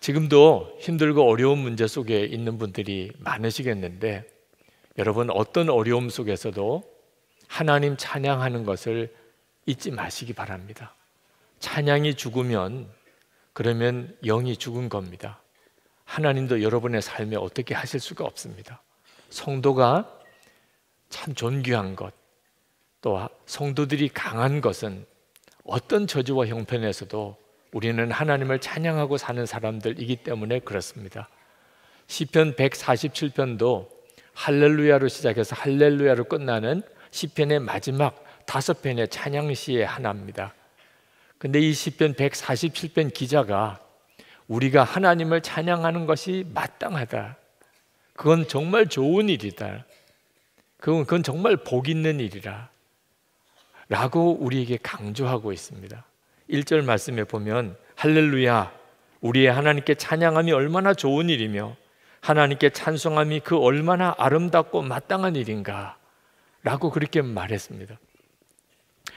지금도 힘들고 어려운 문제 속에 있는 분들이 많으시겠는데 여러분 어떤 어려움 속에서도 하나님 찬양하는 것을 잊지 마시기 바랍니다. 찬양이 죽으면 그러면 영이 죽은 겁니다. 하나님도 여러분의 삶에 어떻게 하실 수가 없습니다. 성도가 참 존귀한 것, 또 성도들이 강한 것은 어떤 저주와 형편에서도 우리는 하나님을 찬양하고 사는 사람들이기 때문에 그렇습니다. 시편 147편도 할렐루야로 시작해서 할렐루야로 끝나는 시편의 마지막 다섯 편의 찬양시의 하나입니다. 근데 이 시편 147편 기자가 우리가 하나님을 찬양하는 것이 마땅하다. 그건 정말 좋은 일이다. 그건, 정말 복 있는 일이라. 라고 우리에게 강조하고 있습니다. 1절 말씀에 보면 할렐루야 우리의 하나님께 찬양함이 얼마나 좋은 일이며 하나님께 찬송함이 그 얼마나 아름답고 마땅한 일인가 라고 그렇게 말했습니다.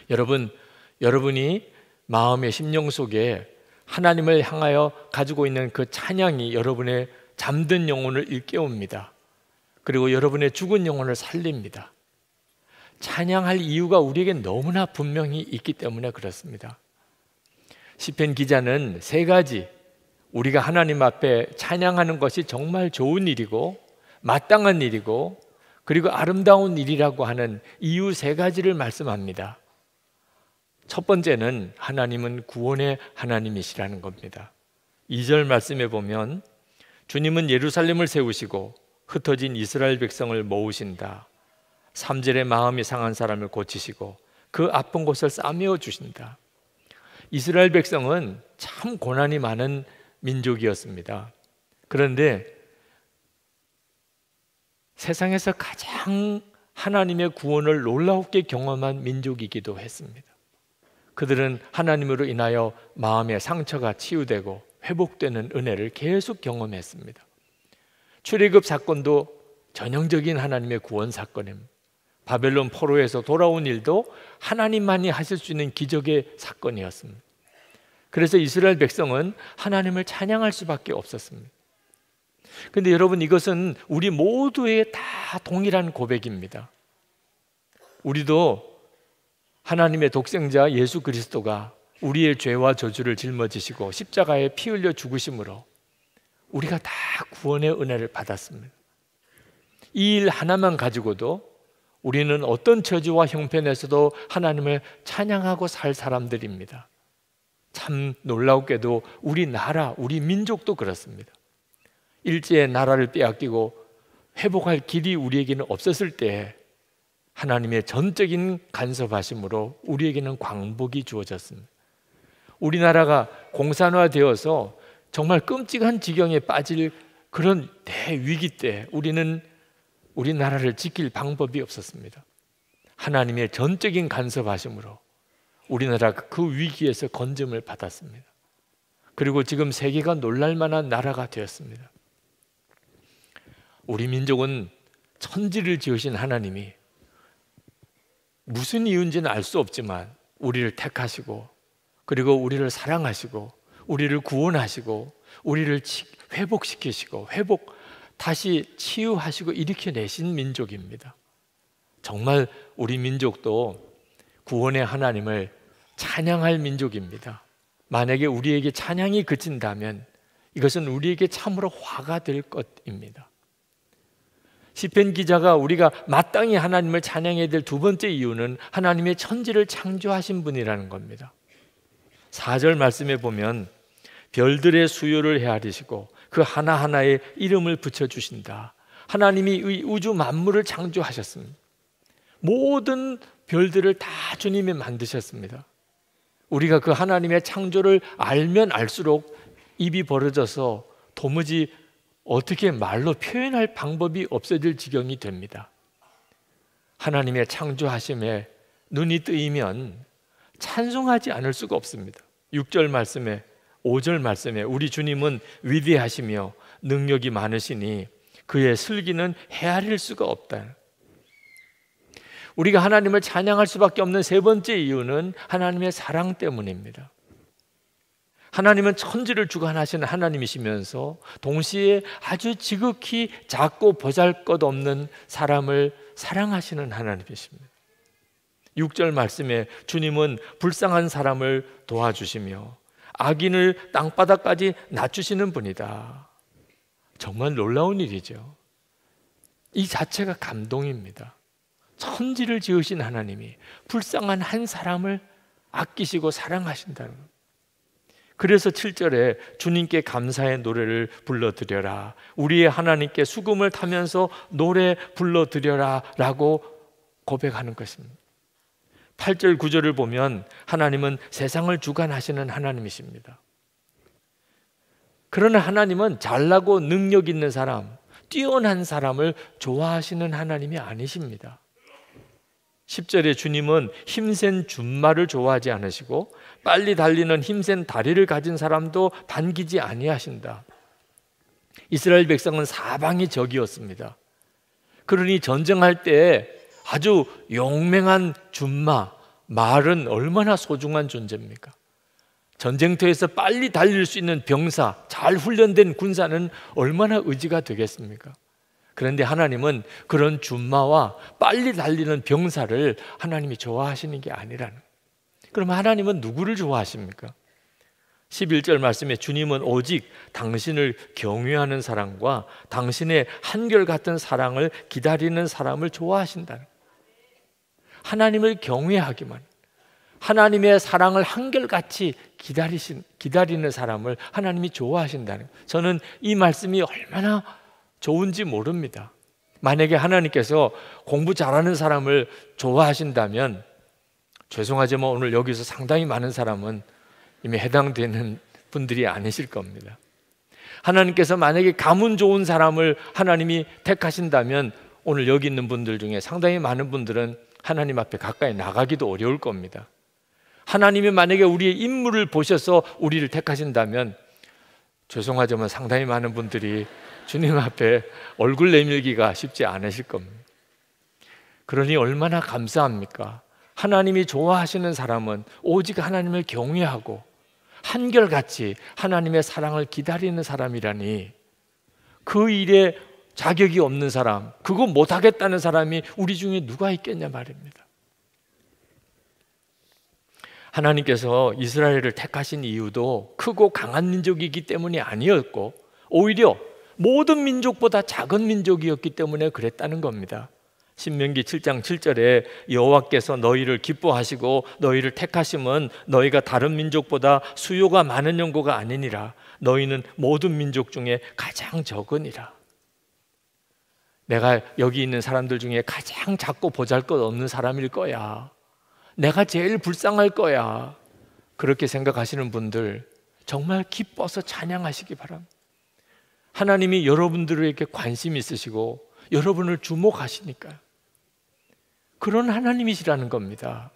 여러분, 여러분이 마음의 심령 속에 하나님을 향하여 가지고 있는 그 찬양이 여러분의 잠든 영혼을 일깨웁니다. 그리고 여러분의 죽은 영혼을 살립니다. 찬양할 이유가 우리에게 너무나 분명히 있기 때문에 그렇습니다. 시편 기자는 세 가지 우리가 하나님 앞에 찬양하는 것이 정말 좋은 일이고 마땅한 일이고 그리고 아름다운 일이라고 하는 이유 세 가지를 말씀합니다. 첫 번째는 하나님은 구원의 하나님이시라는 겁니다. 2절 말씀에 보면 주님은 예루살렘을 세우시고 흩어진 이스라엘 백성을 모으신다. 3절에 마음이 상한 사람을 고치시고 그 아픈 곳을 싸매어 주신다. 이스라엘 백성은 참 고난이 많은 민족이었습니다. 그런데 세상에서 가장 하나님의 구원을 놀랍게 경험한 민족이기도 했습니다. 그들은 하나님으로 인하여 마음의 상처가 치유되고 회복되는 은혜를 계속 경험했습니다. 출애굽 사건도 전형적인 하나님의 구원 사건입니다. 바벨론 포로에서 돌아온 일도 하나님만이 하실 수 있는 기적의 사건이었습니다. 그래서 이스라엘 백성은 하나님을 찬양할 수밖에 없었습니다. 근데 여러분 이것은 우리 모두의 다 동일한 고백입니다. 우리도 하나님의 독생자 예수 그리스도가 우리의 죄와 저주를 짊어지시고 십자가에 피 흘려 죽으심으로 우리가 다 구원의 은혜를 받았습니다. 이 일 하나만 가지고도 우리는 어떤 처지와 형편에서도 하나님을 찬양하고 살 사람들입니다. 참 놀랍게도 우리 나라, 우리 민족도 그렇습니다. 일제의 나라를 빼앗기고 회복할 길이 우리에게는 없었을 때 하나님의 전적인 간섭하심으로 우리에게는 광복이 주어졌습니다. 우리나라가 공산화되어서 정말 끔찍한 지경에 빠질 그런 대위기 때 우리는 우리나라를 지킬 방법이 없었습니다. 하나님의 전적인 간섭하심으로 우리나라가 그 위기에서 건점을 받았습니다. 그리고 지금 세계가 놀랄 만한 나라가 되었습니다. 우리 민족은 천지를 지으신 하나님이 무슨 이유인지는 알 수 없지만 우리를 택하시고 그리고 우리를 사랑하시고 우리를 구원하시고 우리를 회복시키시고 회복 다시 치유하시고 일으켜내신 민족입니다. 정말 우리 민족도 구원의 하나님을 찬양할 민족입니다. 만약에 우리에게 찬양이 그친다면 이것은 우리에게 참으로 화가 될 것입니다. 시편 기자가 우리가 마땅히 하나님을 찬양해야 될 두 번째 이유는 하나님의 천지를 창조하신 분이라는 겁니다. 4절 말씀에 보면 별들의 수요를 헤아리시고 그 하나하나에 이름을 붙여주신다. 하나님이 우주 만물을 창조하셨습니다. 모든 별들을 다 주님이 만드셨습니다. 우리가 그 하나님의 창조를 알면 알수록 입이 벌어져서 도무지 어떻게 말로 표현할 방법이 없어질 지경이 됩니다. 하나님의 창조하심에 눈이 뜨이면 찬송하지 않을 수가 없습니다. 6절 말씀에 5절 말씀에 우리 주님은 위대하시며 능력이 많으시니 그의 슬기는 헤아릴 수가 없다. 우리가 하나님을 찬양할 수밖에 없는 세 번째 이유는 하나님의 사랑 때문입니다. 하나님은 천지를 주관하시는 하나님이시면서 동시에 아주 지극히 작고 보잘 것 없는 사람을 사랑하시는 하나님이십니다. 6절 말씀에 주님은 불쌍한 사람을 도와주시며 악인을 땅바닥까지 낮추시는 분이다. 정말 놀라운 일이죠. 이 자체가 감동입니다. 천지를 지으신 하나님이 불쌍한 한 사람을 아끼시고 사랑하신다는 것. 그래서 7절에 주님께 감사의 노래를 불러드려라. 우리의 하나님께 수금을 타면서 노래 불러드려라. 라고 고백하는 것입니다. 8절 9절을 보면 하나님은 세상을 주관하시는 하나님이십니다. 그러나 하나님은 잘나고 능력 있는 사람, 뛰어난 사람을 좋아하시는 하나님이 아니십니다. 10절에 주님은 힘센 준마를 좋아하지 않으시고 빨리 달리는 힘센 다리를 가진 사람도 반기지 아니하신다. 이스라엘 백성은 사방이 적이었습니다. 그러니 전쟁할 때 아주 용맹한 준마 말은 얼마나 소중한 존재입니까? 전쟁터에서 빨리 달릴 수 있는 병사, 잘 훈련된 군사는 얼마나 의지가 되겠습니까? 그런데 하나님은 그런 준마와 빨리 달리는 병사를 하나님이 좋아하시는 게 아니라는. 그럼 하나님은 누구를 좋아하십니까? 11절 말씀에 주님은 오직 당신을 경외하는 사람과 당신의 한결같은 사랑을 기다리는 사람을 좋아하신다는. 하나님을 경외하기만 하나님의 사랑을 한결같이 기다리신, 기다리는 사람을 하나님이 좋아하신다는 저는 이 말씀이 얼마나 좋은지 모릅니다. 만약에 하나님께서 공부 잘하는 사람을 좋아하신다면 죄송하지만 오늘 여기서 상당히 많은 사람은 이미 해당되는 분들이 아니실 겁니다. 하나님께서 만약에 가문 좋은 사람을 하나님이 택하신다면 오늘 여기 있는 분들 중에 상당히 많은 분들은 하나님 앞에 가까이 나가기도 어려울 겁니다. 하나님이 만약에 우리의 임무를 보셔서 우리를 택하신다면 죄송하지만 상당히 많은 분들이 주님 앞에 얼굴 내밀기가 쉽지 않으실 겁니다. 그러니 얼마나 감사합니까? 하나님이 좋아하시는 사람은 오직 하나님을 경외하고 한결같이 하나님의 사랑을 기다리는 사람이라니 그 일에 자격이 없는 사람, 그거 못하겠다는 사람이 우리 중에 누가 있겠냐 말입니다. 하나님께서 이스라엘을 택하신 이유도 크고 강한 민족이기 때문이 아니었고, 오히려 모든 민족보다 작은 민족이었기 때문에 그랬다는 겁니다. 신명기 7장 7절에 여호와께서 너희를 기뻐하시고 너희를 택하심은 너희가 다른 민족보다 수요가 많은 연고가 아니니라 너희는 모든 민족 중에 가장 적으니라. 내가 여기 있는 사람들 중에 가장 작고 보잘것없는 사람일 거야. 내가 제일 불쌍할 거야. 그렇게 생각하시는 분들 정말 기뻐서 찬양하시기 바랍니다. 하나님이 여러분들에게 관심 있으시고 여러분을 주목하시니까 그런 하나님이시라는 겁니다.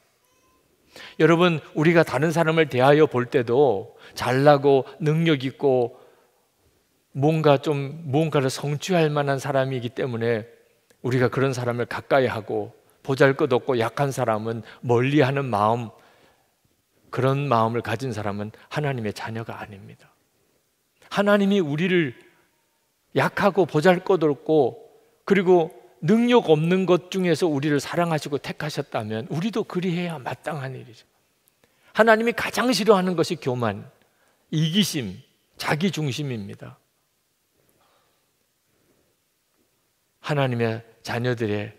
여러분, 우리가 다른 사람을 대하여 볼 때도 잘나고 능력 있고 뭔가 좀 무언가를 성취할 만한 사람이기 때문에 우리가 그런 사람을 가까이 하고 보잘것없고 약한 사람은 멀리하는 마음 그런 마음을 가진 사람은 하나님의 자녀가 아닙니다. 하나님이 우리를 약하고 보잘것없고 그리고 능력 없는 것 중에서 우리를 사랑하시고 택하셨다면 우리도 그리해야 마땅한 일이죠. 하나님이 가장 싫어하는 것이 교만, 이기심, 자기 중심입니다. 하나님의 자녀들의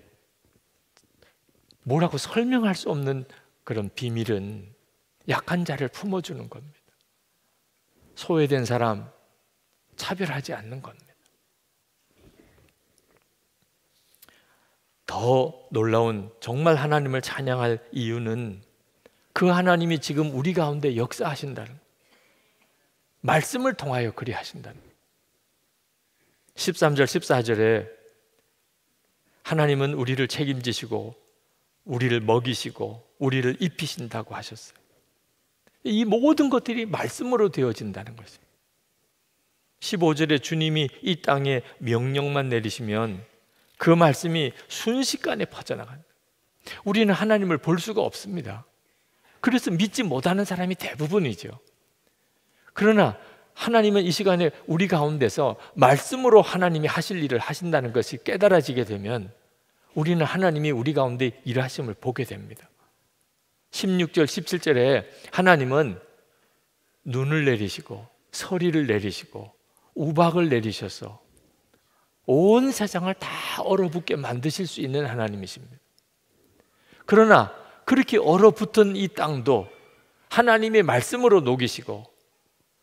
뭐라고 설명할 수 없는 그런 비밀은 약한 자를 품어주는 겁니다. 소외된 사람 차별하지 않는 겁니다. 더 놀라운 정말 하나님을 찬양할 이유는 그 하나님이 지금 우리 가운데 역사하신다는 말씀을 통하여 그리하신다는 13절 14절에 하나님은 우리를 책임지시고 우리를 먹이시고 우리를 입히신다고 하셨어요. 이 모든 것들이 말씀으로 되어진다는 것입니다. 15절에 주님이 이 땅에 명령만 내리시면 그 말씀이 순식간에 퍼져나간다. 우리는 하나님을 볼 수가 없습니다. 그래서 믿지 못하는 사람이 대부분이죠. 그러나 하나님은 이 시간에 우리 가운데서 말씀으로 하나님이 하실 일을 하신다는 것이 깨달아지게 되면 우리는 하나님이 우리 가운데 일하심을 보게 됩니다. 16절, 17절에 하나님은 눈을 내리시고 서리를 내리시고 우박을 내리셔서 온 세상을 다 얼어붙게 만드실 수 있는 하나님이십니다. 그러나 그렇게 얼어붙은 이 땅도 하나님의 말씀으로 녹이시고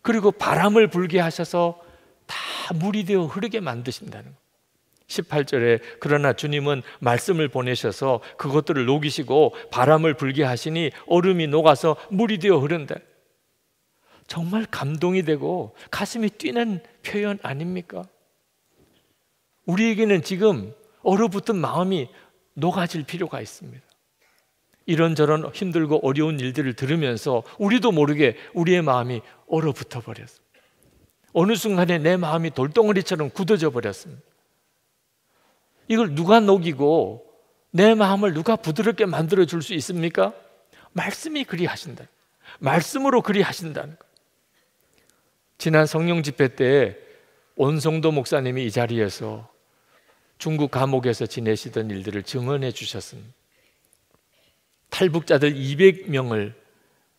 그리고 바람을 불게 하셔서 다 물이 되어 흐르게 만드신다는 것. 18절에 그러나 주님은 말씀을 보내셔서 그것들을 녹이시고 바람을 불게 하시니 얼음이 녹아서 물이 되어 흐른다. 정말 감동이 되고 가슴이 뛰는 표현 아닙니까? 우리에게는 지금 얼어붙은 마음이 녹아질 필요가 있습니다. 이런저런 힘들고 어려운 일들을 들으면서 우리도 모르게 우리의 마음이 얼어붙어 버렸습니다. 어느 순간에 내 마음이 돌덩어리처럼 굳어져 버렸습니다. 이걸 누가 녹이고 내 마음을 누가 부드럽게 만들어 줄 수 있습니까? 말씀이 그리 하신다. 말씀으로 그리 하신다는 거. 지난 성령 집회 때 온성도 목사님이 이 자리에서 중국 감옥에서 지내시던 일들을 증언해 주셨습니다. 탈북자들 200명을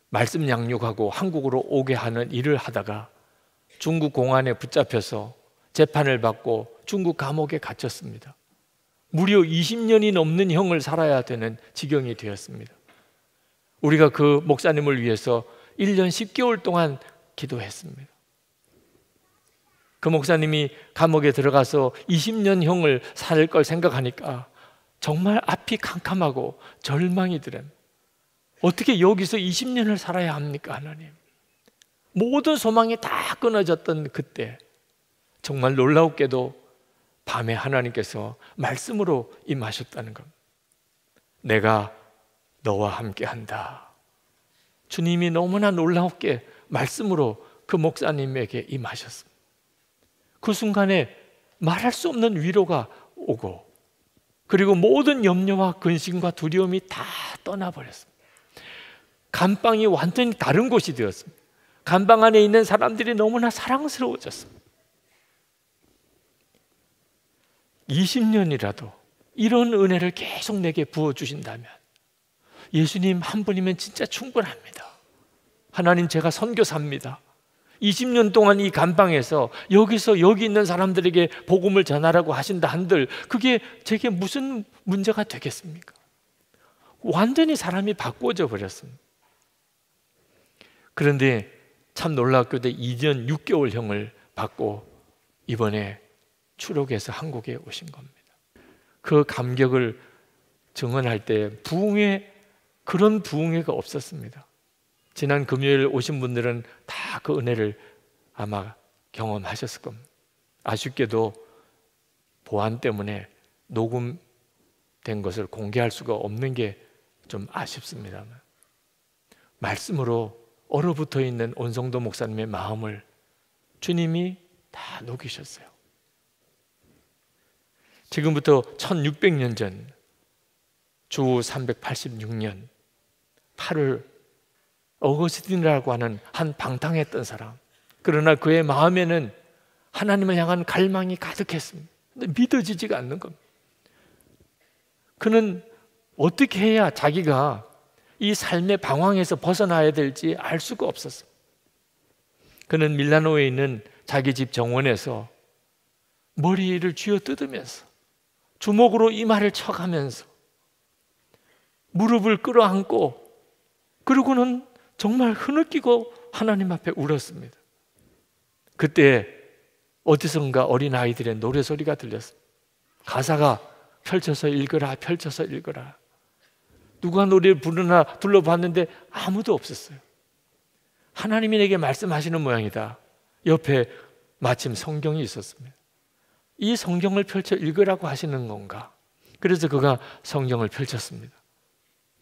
말씀 양육하고 한국으로 오게 하는 일을 하다가 중국 공안에 붙잡혀서 재판을 받고 중국 감옥에 갇혔습니다. 무려 20년이 넘는 형을 살아야 되는 지경이 되었습니다. 우리가 그 목사님을 위해서 1년 10개월 동안 기도했습니다. 그 목사님이 감옥에 들어가서 20년 형을 살 걸 생각하니까 정말 앞이 캄캄하고 절망이 드랍 어떻게 여기서 20년을 살아야 합니까, 하나님? 모든 소망이 다 끊어졌던 그때 정말 놀라웠게도 밤에 하나님께서 말씀으로 임하셨다는 것. 내가 너와 함께 한다. 주님이 너무나 놀랍게 말씀으로 그 목사님에게 임하셨습니다. 그 순간에 말할 수 없는 위로가 오고 그리고 모든 염려와 근심과 두려움이 다 떠나버렸습니다. 감방이 완전히 다른 곳이 되었습니다. 감방 안에 있는 사람들이 너무나 사랑스러워졌습니다. 20년이라도 이런 은혜를 계속 내게 부어주신다면 예수님 한 분이면 진짜 충분합니다. 하나님 제가 선교사입니다. 20년 동안 이 감방에서 여기서 여기 있는 사람들에게 복음을 전하라고 하신다 한들 그게 제게 무슨 문제가 되겠습니까? 완전히 사람이 바꿔져 버렸습니다. 그런데 참 놀랍게도 2년 6개월형을 받고 이번에 추록에서 한국에 오신 겁니다. 그 감격을 증언할 때 부흥회 그런 부흥회가 없었습니다. 지난 금요일 오신 분들은 다 그 은혜를 아마 경험하셨을 겁니다. 아쉽게도 보안 때문에 녹음된 것을 공개할 수가 없는 게 좀 아쉽습니다만 말씀으로 얼어붙어 있는 온성도 목사님의 마음을 주님이 다 녹이셨어요. 지금부터 1600년 전, 주 386년 8월 어거스틴이라고 하는 한 방탕했던 사람. 그러나 그의 마음에는 하나님을 향한 갈망이 가득했습니다. 근데 믿어지지가 않는 겁니다. 그는 어떻게 해야 자기가 이 삶의 방황에서 벗어나야 될지 알 수가 없었어요. 그는 밀라노에 있는 자기 집 정원에서 머리를 쥐어 뜯으면서 주먹으로 이마를 쳐가면서 무릎을 끌어안고 그리고는 정말 흐느끼고 하나님 앞에 울었습니다. 그때 어디선가 어린 아이들의 노래 소리가 들렸습니다. 가사가 펼쳐서 읽어라, 펼쳐서 읽어라. 누가 노래를 부르나 둘러봤는데 아무도 없었어요. 하나님이 내게 말씀하시는 모양이다. 옆에 마침 성경이 있었습니다. 이 성경을 펼쳐 읽으라고 하시는 건가? 그래서 그가 성경을 펼쳤습니다.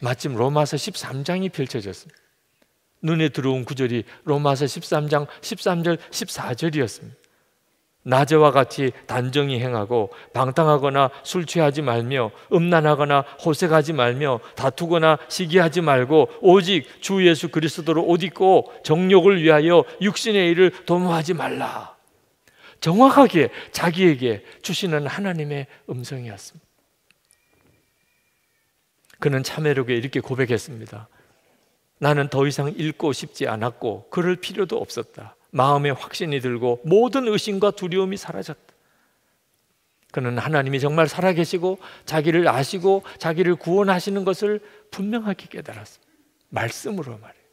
마침 로마서 13장이 펼쳐졌습니다. 눈에 들어온 구절이 로마서 13장 13절 14절이었습니다. 낮에와 같이 단정히 행하고 방탕하거나 술 취하지 말며 음란하거나 호색하지 말며 다투거나 시기하지 말고 오직 주 예수 그리스도로 옷 입고 정욕을 위하여 육신의 일을 도모하지 말라. 정확하게 자기에게 주시는 하나님의 음성이었습니다. 그는 참회록에 이렇게 고백했습니다. 나는 더 이상 읽고 싶지 않았고 그럴 필요도 없었다. 마음에 확신이 들고 모든 의심과 두려움이 사라졌다. 그는 하나님이 정말 살아계시고 자기를 아시고 자기를 구원하시는 것을 분명하게 깨달았습니다. 말씀으로 말이에요.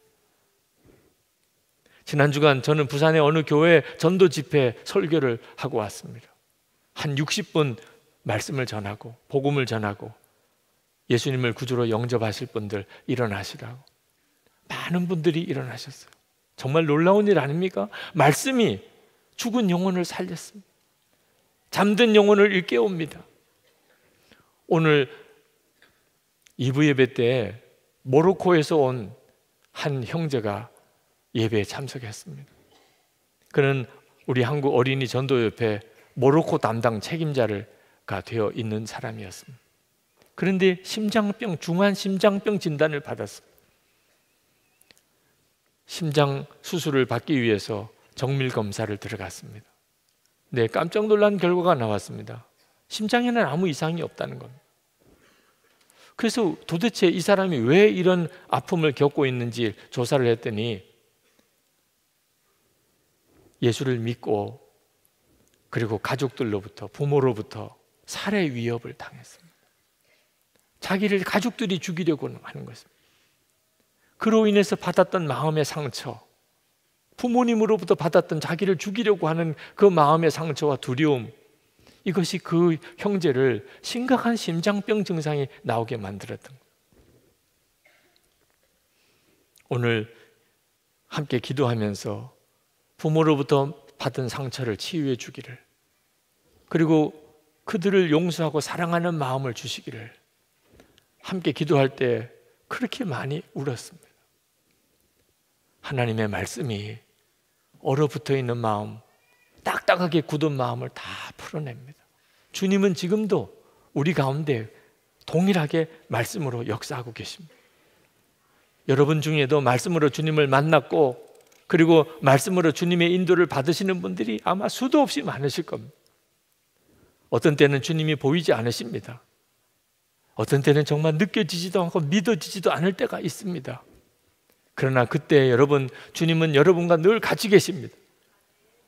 지난 주간 저는 부산의 어느 교회 전도 집회 설교를 하고 왔습니다. 한 60분 말씀을 전하고 복음을 전하고 예수님을 구주로 영접하실 분들 일어나시라고 많은 분들이 일어나셨어요. 정말 놀라운 일 아닙니까? 말씀이 죽은 영혼을 살렸습니다. 잠든 영혼을 일깨웁니다. 오늘 이브 예배 때 모로코에서 온 한 형제가 예배에 참석했습니다. 그는 우리 한국 어린이 전도협회 모로코 담당 책임자가 되어 있는 사람이었습니다. 그런데 심장병 중한 심장병 진단을 받았습니다. 심장 수술을 받기 위해서 정밀 검사를 들어갔습니다. 네, 깜짝 놀란 결과가 나왔습니다. 심장에는 아무 이상이 없다는 겁니다. 그래서 도대체 이 사람이 왜 이런 아픔을 겪고 있는지 조사를 했더니 예수를 믿고 그리고 가족들로부터 부모로부터 살해 위협을 당했습니다. 자기를 가족들이 죽이려고 하는 것입니다. 그로 인해서 받았던 마음의 상처, 부모님으로부터 받았던 자기를 죽이려고 하는 그 마음의 상처와 두려움, 이것이 그 형제를 심각한 심장병 증상이 나오게 만들었던 것. 오늘 함께 기도하면서 부모로부터 받은 상처를 치유해 주기를 그리고 그들을 용서하고 사랑하는 마음을 주시기를 함께 기도할 때 그렇게 많이 울었습니다. 하나님의 말씀이 얼어붙어 있는 마음, 딱딱하게 굳은 마음을 다 풀어냅니다. 주님은 지금도 우리 가운데 동일하게 말씀으로 역사하고 계십니다. 여러분 중에도 말씀으로 주님을 만났고 그리고 말씀으로 주님의 인도를 받으시는 분들이 아마 수도 없이 많으실 겁니다. 어떤 때는 주님이 보이지 않으십니다. 어떤 때는 정말 느껴지지도 않고 믿어지지도 않을 때가 있습니다. 그러나 그때 여러분, 주님은 여러분과 늘 같이 계십니다.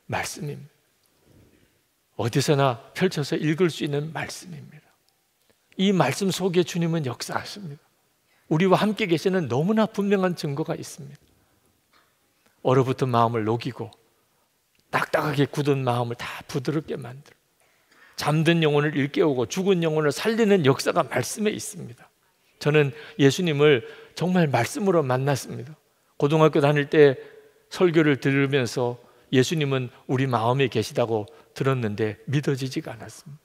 말씀입니다. 어디서나 펼쳐서 읽을 수 있는 말씀입니다. 이 말씀 속에 주님은 역사하십니다. 우리와 함께 계시는 너무나 분명한 증거가 있습니다. 얼어붙은 마음을 녹이고 딱딱하게 굳은 마음을 다 부드럽게 만들고 잠든 영혼을 일깨우고 죽은 영혼을 살리는 역사가 말씀에 있습니다. 저는 예수님을 정말 말씀으로 만났습니다. 고등학교 다닐 때 설교를 들으면서 예수님은 우리 마음에 계시다고 들었는데 믿어지지가 않았습니다.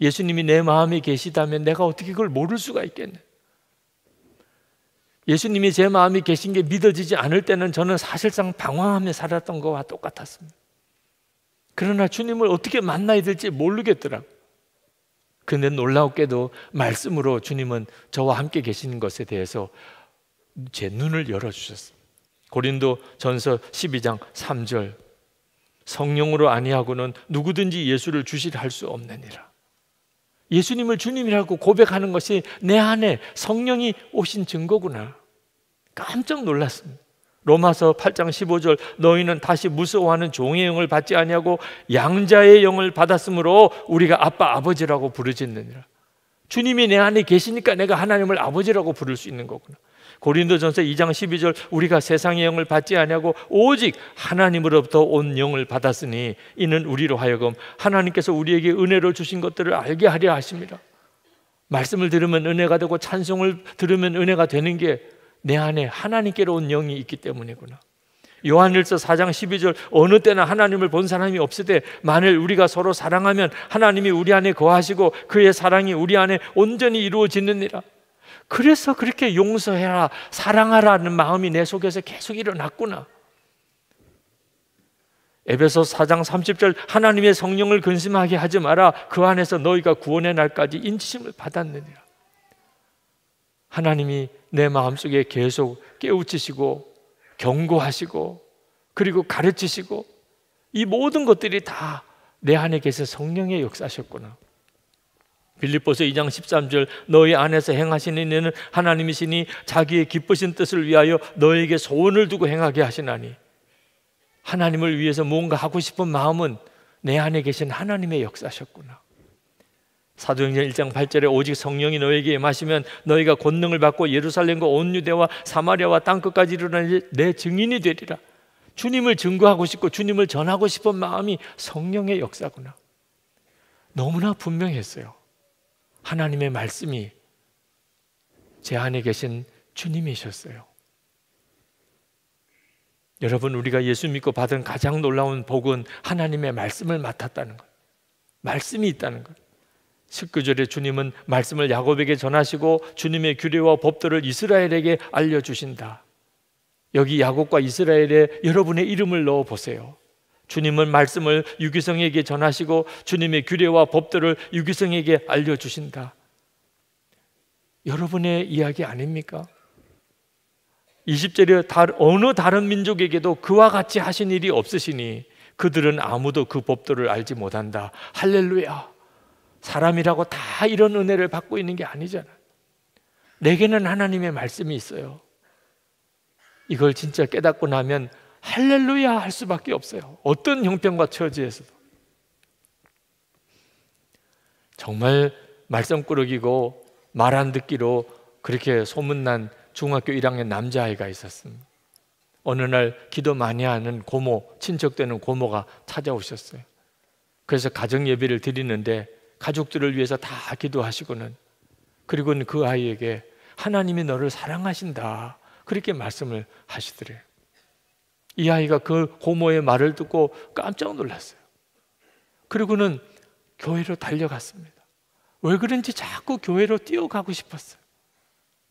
예수님이 내 마음에 계시다면 내가 어떻게 그걸 모를 수가 있겠냐? 예수님이 제 마음이 계신 게 믿어지지 않을 때는 저는 사실상 방황하며 살았던 것과 똑같았습니다. 그러나 주님을 어떻게 만나야 될지 모르겠더라. 근데 놀랍게도 말씀으로 주님은 저와 함께 계시는 것에 대해서 제 눈을 열어 주셨습니다. 고린도 전서 12장 3절 성령으로 아니하고는 누구든지 예수를 주시할 수 없느니라. 예수님을 주님이라고 고백하는 것이 내 안에 성령이 오신 증거구나. 깜짝 놀랐습니다. 로마서 8장 15절 너희는 다시 무서워하는 종의 영을 받지 아니하고 양자의 영을 받았으므로 우리가 아빠 아버지라고 부르짖느니라. 주님이 내 안에 계시니까 내가 하나님을 아버지라고 부를 수 있는 거구나. 고린도전서 2장 12절 우리가 세상의 영을 받지 아니하고 오직 하나님으로부터 온 영을 받았으니 이는 우리로 하여금 하나님께서 우리에게 은혜로 주신 것들을 알게 하려 하십니다. 말씀을 들으면 은혜가 되고 찬송을 들으면 은혜가 되는 게 내 안에 하나님께로 온 영이 있기 때문이구나. 요한일서 4장 12절 어느 때나 하나님을 본 사람이 없을 때 만일 우리가 서로 사랑하면 하나님이 우리 안에 거하시고 그의 사랑이 우리 안에 온전히 이루어지느니라. 그래서 그렇게 용서해라, 사랑하라는 마음이 내 속에서 계속 일어났구나. 에베소 4장 30절 하나님의 성령을 근심하게 하지 마라 그 안에서 너희가 구원의 날까지 인치심을 받았느니라. 하나님이 내 마음속에 계속 깨우치시고 경고하시고 그리고 가르치시고 이 모든 것들이 다 내 안에 계신 성령의 역사셨구나. 빌립보서 2장 13절 너희 안에서 행하시는 이는 하나님이시니 자기의 기쁘신 뜻을 위하여 너에게 희 소원을 두고 행하게 하시나니 하나님을 위해서 뭔가 하고 싶은 마음은 내 안에 계신 하나님의 역사셨구나. 사도행전 1장 8절에 오직 성령이 너에게 임하시면 너희가 권능을 받고 예루살렘과 온 유대와 사마리아와 땅 끝까지 이르러내 내 증인이 되리라. 주님을 증거하고 싶고 주님을 전하고 싶은 마음이 성령의 역사구나. 너무나 분명했어요. 하나님의 말씀이 제 안에 계신 주님이셨어요. 여러분, 우리가 예수 믿고 받은 가장 놀라운 복은 하나님의 말씀을 맡았다는 것. 말씀이 있다는 것. 19절에 주님은 말씀을 야곱에게 전하시고 주님의 규례와 법도를 이스라엘에게 알려주신다. 여기 야곱과 이스라엘에 여러분의 이름을 넣어 보세요. 주님은 말씀을 유기성에게 전하시고 주님의 규례와 법들을 유기성에게 알려주신다. 여러분의 이야기 아닙니까? 20절에 어느 다른 민족에게도 그와 같이 하신 일이 없으시니 그들은 아무도 그 법도를 알지 못한다. 할렐루야. 사람이라고 다 이런 은혜를 받고 있는 게 아니잖아. 내게는 하나님의 말씀이 있어요. 이걸 진짜 깨닫고 나면 할렐루야 할 수밖에 없어요. 어떤 형편과 처지에서도. 정말 말썽꾸러기고 말 안 듣기로 그렇게 소문난 중학교 1학년 남자아이가 있었습니다. 어느 날 기도 많이 하는 고모, 친척되는 고모가 찾아오셨어요. 그래서 가정 예비를 드리는데 가족들을 위해서 다 기도하시고는 그리고는 그 아이에게 하나님이 너를 사랑하신다. 그렇게 말씀을 하시더래요. 이 아이가 그 고모의 말을 듣고 깜짝 놀랐어요. 그리고는 교회로 달려갔습니다. 왜 그런지 자꾸 교회로 뛰어가고 싶었어요.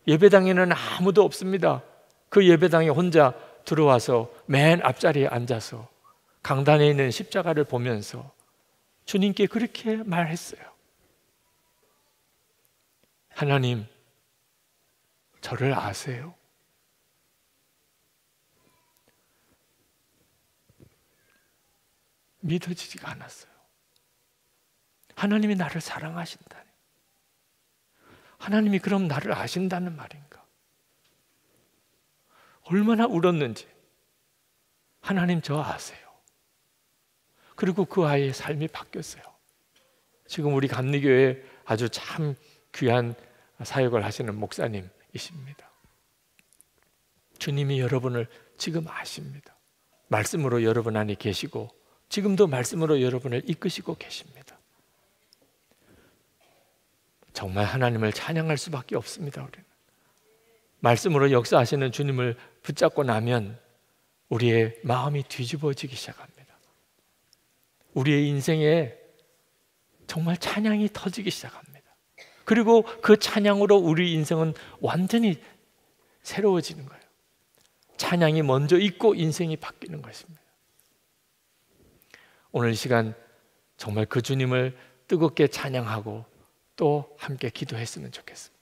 예배당에는 아무도 없습니다. 그 예배당에 혼자 들어와서 맨 앞자리에 앉아서 강단에 있는 십자가를 보면서 주님께 그렇게 말했어요. 하나님, 저를 아세요? 믿어지지가 않았어요. 하나님이 나를 사랑하신다 하나님이 그럼 나를 아신다는 말인가? 얼마나 울었는지. 하나님 저 아세요. 그리고 그 아이의 삶이 바뀌었어요. 지금 우리 감리교회 아주 참 귀한 사역을 하시는 목사님이십니다. 주님이 여러분을 지금 아십니다. 말씀으로 여러분 안에 계시고 지금도 말씀으로 여러분을 이끄시고 계십니다. 정말 하나님을 찬양할 수밖에 없습니다, 우리는. 말씀으로 역사하시는 주님을 붙잡고 나면 우리의 마음이 뒤집어지기 시작합니다. 우리의 인생에 정말 찬양이 터지기 시작합니다. 그리고 그 찬양으로 우리 인생은 완전히 새로워지는 거예요. 찬양이 먼저 있고 인생이 바뀌는 것입니다. 오늘 시간 정말 그 주님을 뜨겁게 찬양하고 또 함께 기도했으면 좋겠습니다.